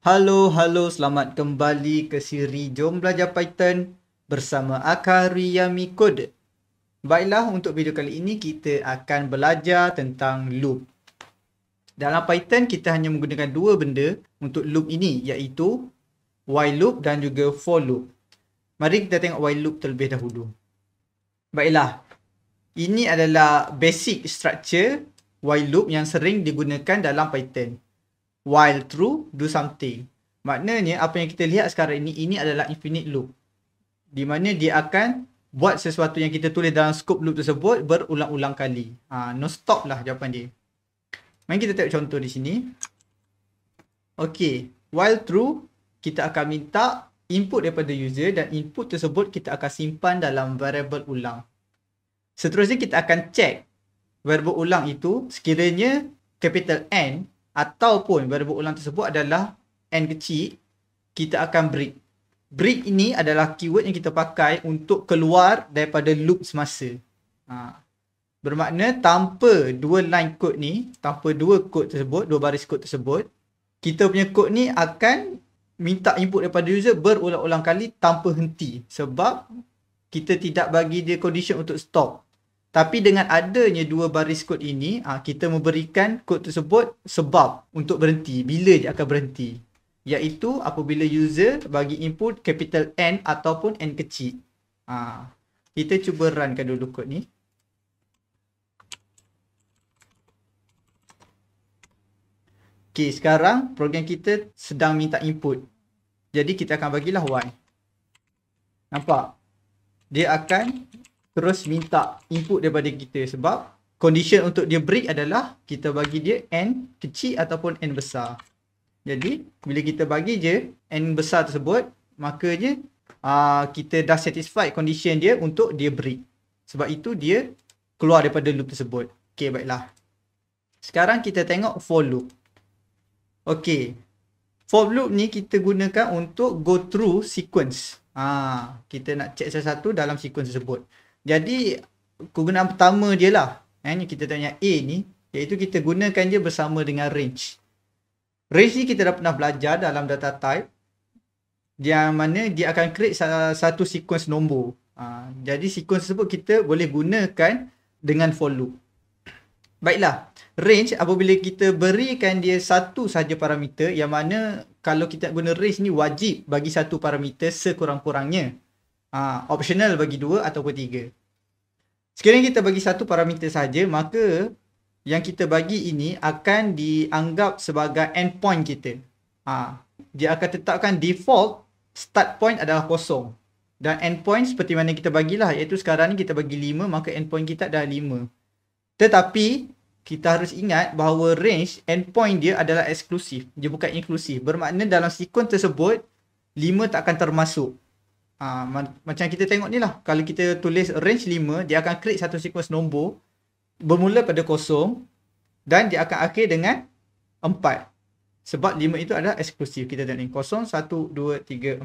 Halo, halo, selamat kembali ke siri Jom Belajar Python bersama Akari Yami Code. Baiklah, untuk video kali ini kita akan belajar tentang loop. Dalam Python, kita hanya menggunakan dua benda untuk loop ini iaitu while loop dan juga for loop. Mari kita tengok while loop terlebih dahulu. Baiklah, ini adalah basic structure while loop yang sering digunakan dalam Python while true do something maknanya apa yang kita lihat sekarang ini ini adalah infinite loop di mana dia akan buat sesuatu yang kita tulis dalam scope loop tersebut berulang-ulang kali ha, no stop lah jawapan dia mari kita tengok contoh di sini Okay, while true kita akan minta input daripada user dan input tersebut kita akan simpan dalam variable ulang seterusnya kita akan check variable ulang itu sekiranya capital N ataupun variable ulang tersebut adalah n kecil, kita akan break. Break ini adalah keyword yang kita pakai untuk keluar daripada loop semasa. Ha. Bermakna tanpa dua line kod ni, tanpa dua kod tersebut, dua baris kod tersebut, kita punya kod ni akan minta input daripada user berulang-ulang kali tanpa henti sebab kita tidak bagi dia condition untuk stop tapi dengan adanya dua baris kod ini, ah, kita memberikan kod tersebut sebab untuk berhenti. Bila dia akan berhenti? Iaitu apabila user bagi input capital N ataupun N kecil. Ah, kita cuba runkan dulu kod ni. Okay, sekarang program kita sedang minta input. Jadi kita akan bagilah Y. Nampak? Dia akan terus minta input daripada kita sebab condition untuk dia break adalah kita bagi dia n kecil ataupun n besar. Jadi bila kita bagi je n besar tersebut makanya uh, kita dah satisfied condition dia untuk dia break. Sebab itu dia keluar daripada loop tersebut. Okay baiklah. Sekarang kita tengok for loop. Okay. For loop ni kita gunakan untuk go through sequence. Ah, ha, kita nak check satu dalam sequence tersebut. Jadi kegunaan pertama dia lah. Eh, ni kita tanya A ni. Iaitu kita gunakan dia bersama dengan range. Range ni kita dah pernah belajar dalam data type. Yang mana dia akan create satu sequence nombor. Ha, jadi sequence tersebut kita boleh gunakan dengan for loop. Baiklah. Range apabila kita berikan dia satu saja parameter. Yang mana kalau kita guna range ni wajib bagi satu parameter sekurang-kurangnya uh, optional bagi dua ataupun tiga. Sekiranya kita bagi satu parameter saja, maka yang kita bagi ini akan dianggap sebagai endpoint kita. Ha, dia akan tetapkan default start point adalah kosong. Dan endpoint seperti mana kita bagilah, iaitu sekarang ni kita bagi 5, maka endpoint kita adalah 5. Tetapi, kita harus ingat bahawa range endpoint dia adalah eksklusif. Dia bukan inklusif. Bermakna dalam sequence tersebut, 5 tak akan termasuk. Ha, ah, ma- macam kita tengok ni lah Kalau kita tulis range 5 Dia akan create satu sequence nombor Bermula pada kosong Dan dia akan akhir dengan 4 Sebab 5 itu adalah eksklusif Kita tengok ni Kosong, 1, 2, 3, 4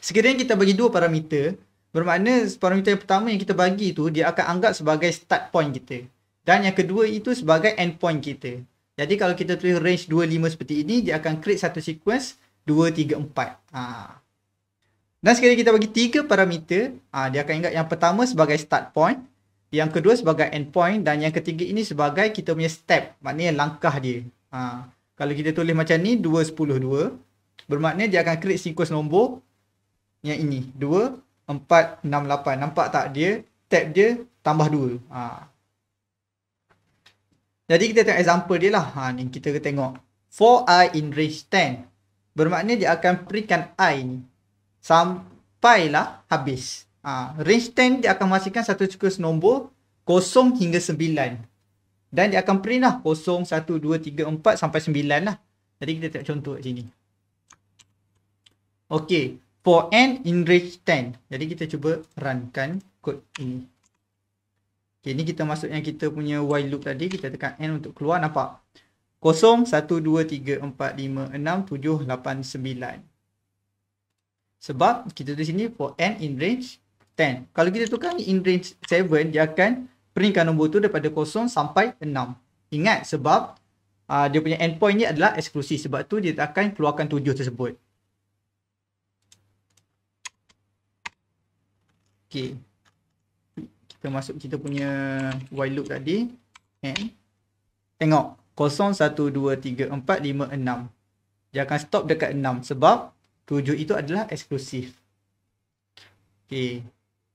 Sekiranya kita bagi dua parameter Bermakna parameter yang pertama yang kita bagi tu Dia akan anggap sebagai start point kita Dan yang kedua itu sebagai end point kita Jadi kalau kita tulis range 2, 5 seperti ini Dia akan create satu sequence 2, 3, 4 Haa dan sekali kita bagi tiga parameter, uh, dia akan ingat yang pertama sebagai start point, yang kedua sebagai end point dan yang ketiga ini sebagai kita punya step, maknanya langkah dia. Uh, kalau kita tulis macam ni 212, bermakna dia akan create sequence nombor yang ini, 2468. Nampak tak dia Step dia tambah 2. Uh. Ah. Jadi kita tengok example dia lah. Ha, ni kita tengok. For i in range 10. Bermakna dia akan perikan i ni sampailah habis. Ha, range 10 dia akan masukkan satu sekus nombor 0 hingga 9. Dan dia akan print lah 0, 1, 2, 3, 4 sampai 9 lah. Jadi kita tengok contoh kat sini. Okay. For n in range 10. Jadi kita cuba runkan kod ini. Okay, ini kita masuk yang kita punya while loop tadi. Kita tekan n untuk keluar. Nampak? 0, 1, 2, 3, 4, 5, 6, 7, 8, 9. Sebab kita tulis sini for n in range 10. Kalau kita tukar ni in range 7, dia akan peringkat nombor tu daripada 0 sampai 6. Ingat sebab uh, dia punya endpoint ni adalah eksklusif. Sebab tu dia tak akan keluarkan 7 tersebut. Okay. Kita masuk kita punya while loop tadi. And tengok. 0, 1, 2, 3, 4, 5, 6. Dia akan stop dekat 6 sebab tujuh itu adalah eksklusif. Okey.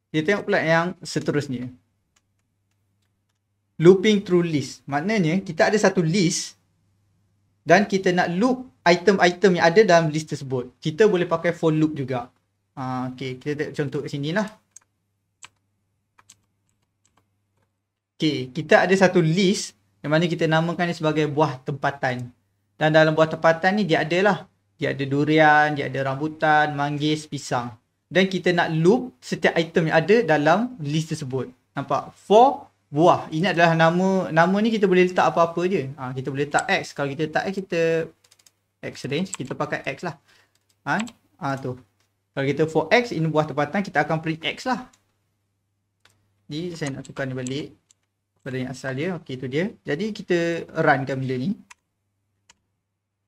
Kita tengok pula yang seterusnya. Looping through list. Maknanya kita ada satu list dan kita nak loop item-item yang ada dalam list tersebut. Kita boleh pakai for loop juga. Uh, ha, okay, kita tengok contoh kat sini lah. Okay, kita ada satu list yang mana kita namakan ni sebagai buah tempatan. Dan dalam buah tempatan ni dia adalah dia ada durian, dia ada rambutan, manggis, pisang. Dan kita nak loop setiap item yang ada dalam list tersebut. Nampak? For buah. Ini adalah nama. Nama ni kita boleh letak apa-apa je. Ha, kita boleh letak X. Kalau kita letak X, kita X range. Kita pakai X lah. Ha? Ha, tu. Kalau kita for X, ini buah tempatan. Kita akan print X lah. Jadi saya nak tukar ni balik. Pada yang asal dia. Okay, tu dia. Jadi kita runkan benda ni.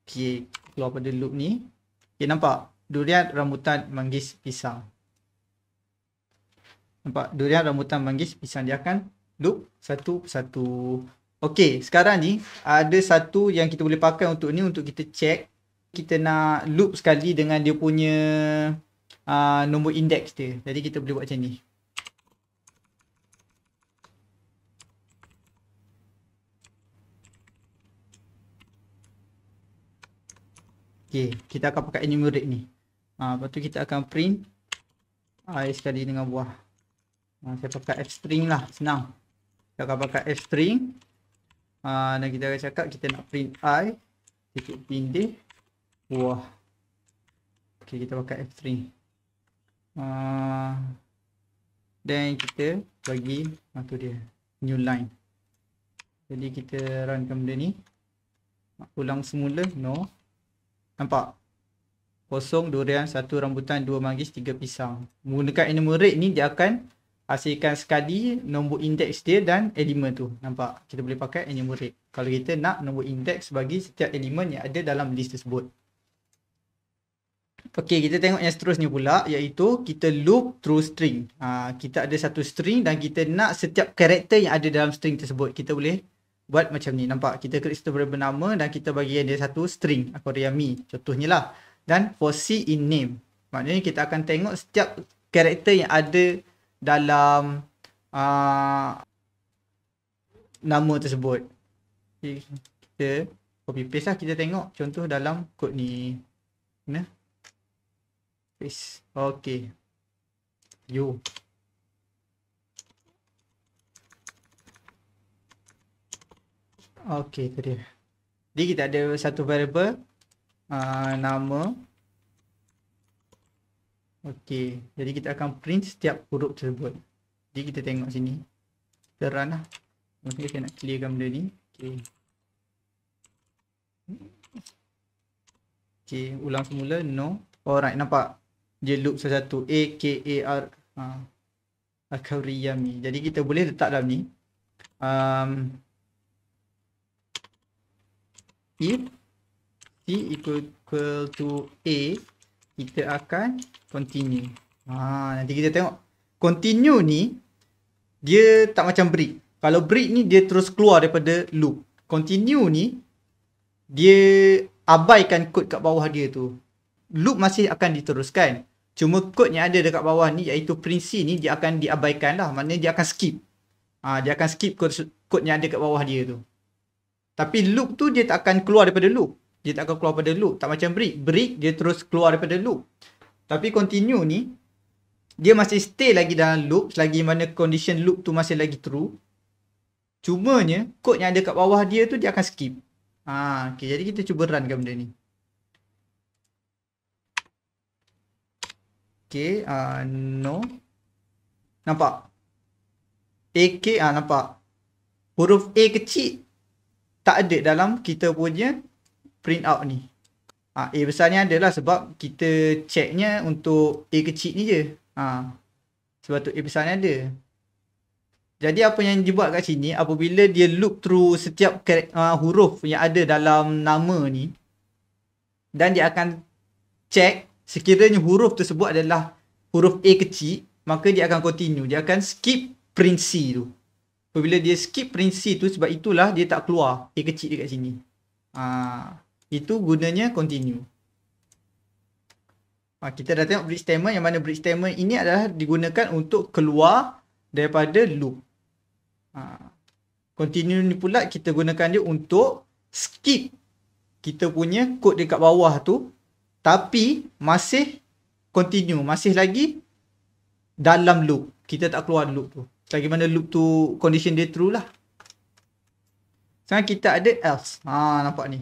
Okay keluar pada loop ni. Okay, nampak? Durian, rambutan, manggis, pisang. Nampak? Durian, rambutan, manggis, pisang. Dia akan loop satu persatu. Okey, sekarang ni ada satu yang kita boleh pakai untuk ni untuk kita check. Kita nak loop sekali dengan dia punya uh, nombor indeks dia. Jadi kita boleh buat macam ni. Okey, kita akan pakai enumerate ni. Ha, lepas tu kita akan print ah, i sekali dengan buah. Ha, saya pakai f string lah, senang. Kita akan pakai f string. Ha, dan kita akan cakap kita nak print i titik pindih buah. Okey, kita pakai f string. Ha, then kita bagi satu dia new line. Jadi kita runkan benda ni. Ulang semula, no. Nampak? Kosong, durian, satu rambutan, dua manggis, tiga pisang. Menggunakan enumerate ni dia akan hasilkan sekali nombor indeks dia dan elemen tu. Nampak? Kita boleh pakai enumerate. Kalau kita nak nombor indeks bagi setiap elemen yang ada dalam list tersebut. Okey, kita tengok yang seterusnya pula iaitu kita loop through string. Ha, kita ada satu string dan kita nak setiap karakter yang ada dalam string tersebut. Kita boleh buat macam ni nampak kita kristal boleh bernama dan kita bagi dia satu string aquarium mi contohnya lah dan for C in name maknanya kita akan tengok setiap karakter yang ada dalam uh, nama tersebut okay. kita copy paste lah kita tengok contoh dalam kod ni nah. paste okay you Okey, itu dia. Jadi kita ada satu variable uh, nama. Okey, jadi kita akan print setiap huruf tersebut. Jadi kita tengok sini. Kita run lah. Mungkin kita nak clearkan benda ni. Okey, okey, ulang semula. No. Alright, nampak? Dia loop satu-satu. A, K, A, R. Uh, ah, Akhariyami. Jadi kita boleh letak dalam ni. Um, if t equal to a kita akan continue ha, nanti kita tengok continue ni dia tak macam break kalau break ni dia terus keluar daripada loop continue ni dia abaikan kod kat bawah dia tu loop masih akan diteruskan cuma kod yang ada dekat bawah ni iaitu print c ni dia akan diabaikan lah maknanya dia akan skip ha, dia akan skip kod, kod yang ada kat bawah dia tu tapi loop tu dia tak akan keluar daripada loop. Dia tak akan keluar daripada loop. Tak macam break. Break dia terus keluar daripada loop. Tapi continue ni, dia masih stay lagi dalam loop selagi mana condition loop tu masih lagi true. Cumanya, kod yang ada kat bawah dia tu dia akan skip. Ha, okay, jadi kita cuba run kan benda ni. Okay, uh, ah, no. Nampak? AK, ah nampak? Huruf A kecil tak ada dalam kita punya print out ni. Ha, A besar ni adalah sebab kita checknya untuk A kecil ni je. Ha, sebab tu A besar ni ada. Jadi apa yang dibuat kat sini apabila dia loop through setiap ah, huruf yang ada dalam nama ni dan dia akan check sekiranya huruf tersebut adalah huruf A kecil maka dia akan continue. Dia akan skip print C tu. Apabila dia skip prinsip tu sebab itulah dia tak keluar A kecil dekat sini. Ha, itu gunanya continue. Ha, kita dah tengok bridge statement yang mana bridge statement ini adalah digunakan untuk keluar daripada loop. Ha, continue ni pula kita gunakan dia untuk skip kita punya kod dekat bawah tu tapi masih continue, masih lagi dalam loop. Kita tak keluar loop tu. Lagi mana loop tu condition dia true lah. Sekarang kita ada else. Ha nampak ni.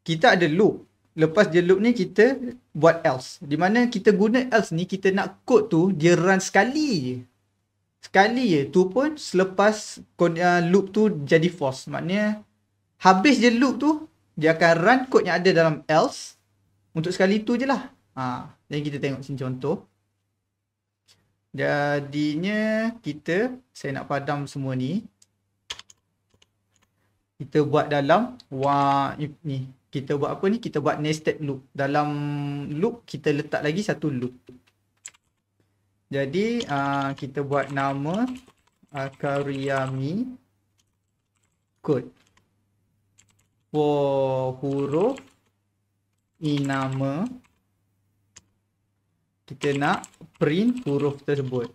Kita ada loop. Lepas dia loop ni kita buat else. Di mana kita guna else ni kita nak code tu dia run sekali je. Sekali je tu pun selepas uh, loop tu jadi false. Maknanya habis je loop tu dia akan run code yang ada dalam else. Untuk sekali tu je lah. Ha. Jadi kita tengok sini contoh. Jadinya kita, saya nak padam semua ni. Kita buat dalam wah ni. Kita buat apa ni? Kita buat nested loop. Dalam loop kita letak lagi satu loop. Jadi uh, kita buat nama akariami code for huruf inama nama kita nak print huruf tersebut.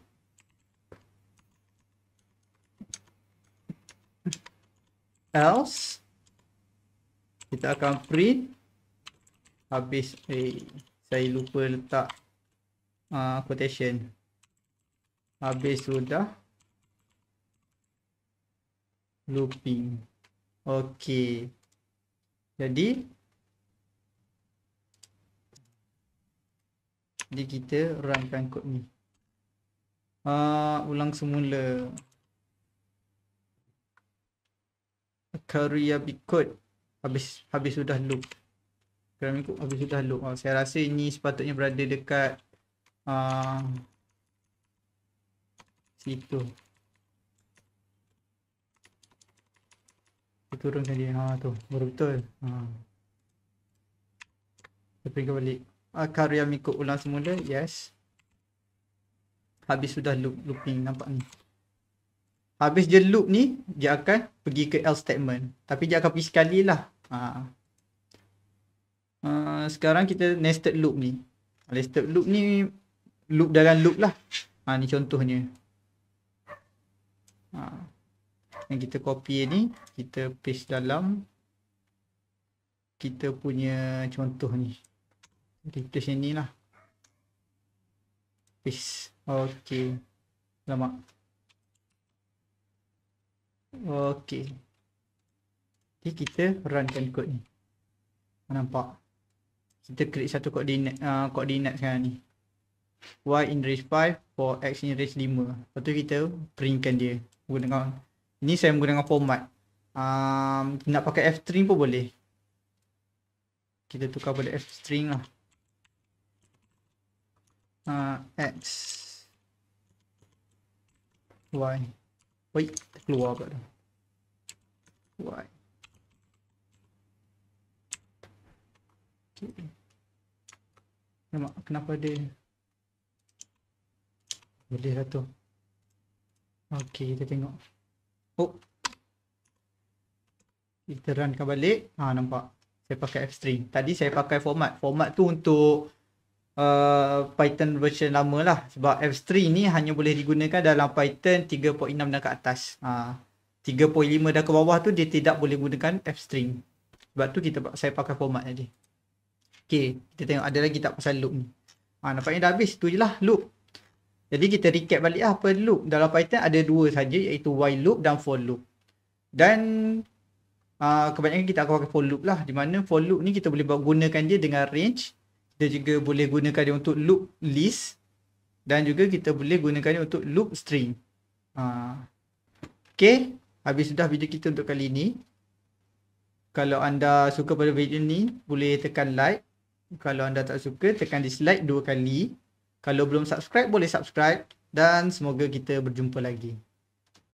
Else kita akan print habis eh saya lupa letak uh, quotation. Habis sudah looping. Okey. Jadi Jadi kita runkan kod ni uh, Ulang semula Karya bikot Habis habis sudah loop Karya bikot habis sudah loop uh, Saya rasa ini sepatutnya berada dekat uh, Situ Kita turunkan dia ha, tu. Baru betul ha. Kita pergi balik uh, karya mengikut ulang semula yes habis sudah loop looping nampak ni habis je loop ni dia akan pergi ke else statement tapi dia akan pergi sekali lah ha. uh, sekarang kita nested loop ni nested loop ni loop dalam loop lah ha, ni contohnya ha. yang kita copy ni kita paste dalam kita punya contoh ni kita sini lah Peace Okay lama, Okay Jadi kita runkan kod ni Nampak Kita create satu koordinat uh, koordinat sekarang ni Y in range 5 For X in range 5 Lepas tu kita printkan dia Gunakan Ini saya menggunakan format um, Nak pakai F string pun boleh Kita tukar pada F string lah Uh, X Y Wait, terkeluar kat tu Y Nampak, kenapa dia Boleh lah tu Okay, kita tengok Oh Kita runkan balik Ha, nampak Saya pakai F-string Tadi saya pakai format Format tu untuk Uh, Python version lama lah sebab F3 ni hanya boleh digunakan dalam Python 3.6 dan ke atas uh, 3.5 dan ke bawah tu dia tidak boleh gunakan F3 sebab tu kita saya pakai format tadi ok kita tengok ada lagi tak pasal loop ni ha, nampaknya dah habis tu je lah loop jadi kita recap balik lah apa loop dalam Python ada dua saja iaitu while loop dan for loop dan uh, kebanyakan kita akan pakai for loop lah di mana for loop ni kita boleh gunakan dia dengan range kita juga boleh gunakan dia untuk loop list dan juga kita boleh gunakan dia untuk loop string. Ha. Okay, habis sudah video kita untuk kali ini. Kalau anda suka pada video ni, boleh tekan like. Kalau anda tak suka, tekan dislike dua kali. Kalau belum subscribe, boleh subscribe. Dan semoga kita berjumpa lagi.